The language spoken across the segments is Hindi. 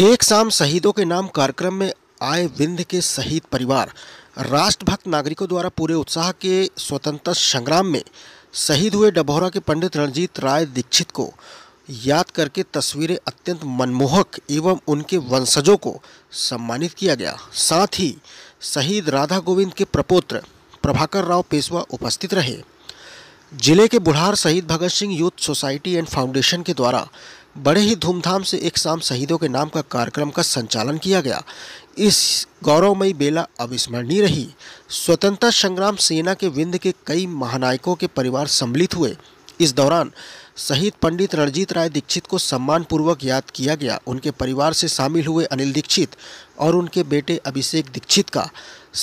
एक शाम शहीदों के नाम कार्यक्रम में आए विंध्य के शहीद परिवार राष्ट्रभक्त नागरिकों द्वारा पूरे उत्साह के स्वतंत्रता संग्राम में शहीद हुए डभौरा के पंडित रणजीत राय दीक्षित को याद करके तस्वीरें अत्यंत मनमोहक एवं उनके वंशजों को सम्मानित किया गया साथ ही शहीद राधा गोविंद के प्रपोत्र प्रभाकर राव पेशवा उपस्थित रहे जिले के Budhar Shaheed Bhagat Singh youth society and foundation के द्वारा बड़े ही धूमधाम से एक शाम शहीदों के नाम का कार्यक्रम का संचालन किया गया इस गौरवमयी बेला अविस्मरणीय रही स्वतंत्रता संग्राम सेना के विंध के कई महानायकों के परिवार सम्मिलित हुए इस दौरान शहीद पंडित रणजीत राय दीक्षित को सम्मानपूर्वक याद किया गया उनके परिवार से शामिल हुए अनिल दीक्षित और उनके बेटे अभिषेक दीक्षित का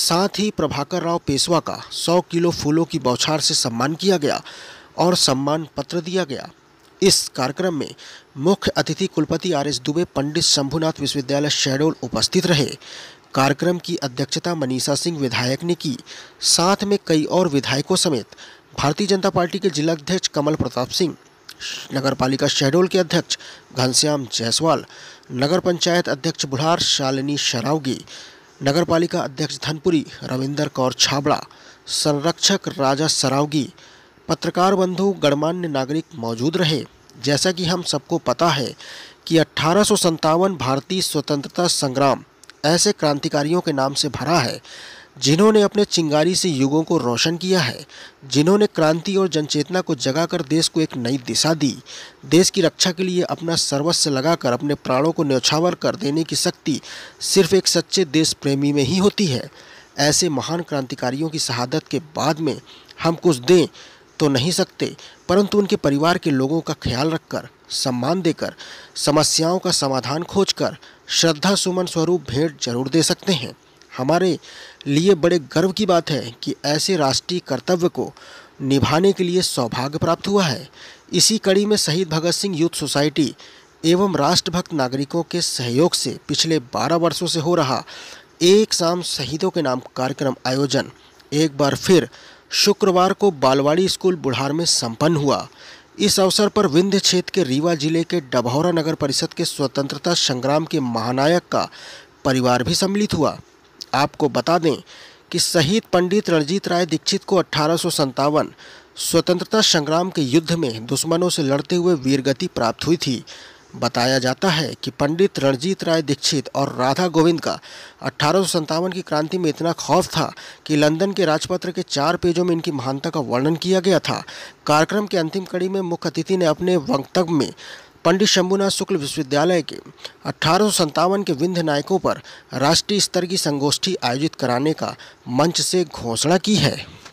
साथ ही प्रभाकर राव पेशवा का 100 किलो फूलों की बौछार से सम्मान किया गया और सम्मान पत्र दिया गया इस कार्यक्रम में मुख्य अतिथि कुलपति आर एस दुबे पंडित शंभुनाथ विश्वविद्यालय शहडोल उपस्थित रहे कार्यक्रम की अध्यक्षता मनीषा सिंह विधायक ने की साथ में कई और विधायकों समेत भारतीय जनता पार्टी के जिलाध्यक्ष कमल प्रताप सिंह नगर पालिका शहडोल के अध्यक्ष घनश्याम जायसवाल नगर पंचायत अध्यक्ष बुढ़ार शालिनी शरावगी नगर पालिका अध्यक्ष धनपुरी रविंदर कौर छाबड़ा संरक्षक राजा सरावगी पत्रकार बंधु गणमान्य नागरिक मौजूद रहे जैसा कि हम सबको पता है कि अट्ठारह भारतीय स्वतंत्रता संग्राम ऐसे क्रांतिकारियों के नाम से भरा है जिन्होंने अपने चिंगारी से युगों को रोशन किया है जिन्होंने क्रांति और जनचेतना को जगाकर देश को एक नई दिशा दी देश की रक्षा के लिए अपना सर्वस्व लगाकर अपने प्राणों को न्यौछावर कर देने की शक्ति सिर्फ एक सच्चे देश प्रेमी में ही होती है ऐसे महान क्रांतिकारियों की शहादत के बाद में हम कुछ दें तो नहीं सकते परंतु उनके परिवार के लोगों का ख्याल रखकर सम्मान देकर समस्याओं का समाधान खोजकर श्रद्धा सुमन स्वरूप भेंट जरूर दे सकते हैं हमारे लिए बड़े गर्व की बात है कि ऐसे राष्ट्रीय कर्तव्य को निभाने के लिए सौभाग्य प्राप्त हुआ है इसी कड़ी में शहीद भगत सिंह यूथ सोसाइटी एवं राष्ट्रभक्त नागरिकों के सहयोग से पिछले 12 वर्षों से हो रहा एक शाम शहीदों के नाम कार्यक्रम आयोजन एक बार फिर शुक्रवार को बालवाड़ी स्कूल बुढ़ार में संपन्न हुआ इस अवसर पर विंध्य क्षेत्र के रीवा जिले के डभौरा नगर परिषद के स्वतंत्रता संग्राम के महानायक का परिवार भी सम्मिलित हुआ आपको बता दें कि शहीद पंडित रणजीत राय दीक्षित को अठारह स्वतंत्रता संग्राम के युद्ध में दुश्मनों से लड़ते हुए वीरगति प्राप्त हुई थी बताया जाता है कि पंडित रणजीत राय दीक्षित और राधा गोविंद का अठारह की क्रांति में इतना खौफ था कि लंदन के राजपत्र के चार पेजों में इनकी महानता का वर्णन किया गया था कार्यक्रम के अंतिम कड़ी में मुख्य अतिथि ने अपने वक्तव्य में पंडित शंभुनाथ शुक्ल विश्वविद्यालय के अठारह के विंध्य नायकों पर राष्ट्रीय स्तर की संगोष्ठी आयोजित कराने का मंच से घोषणा की है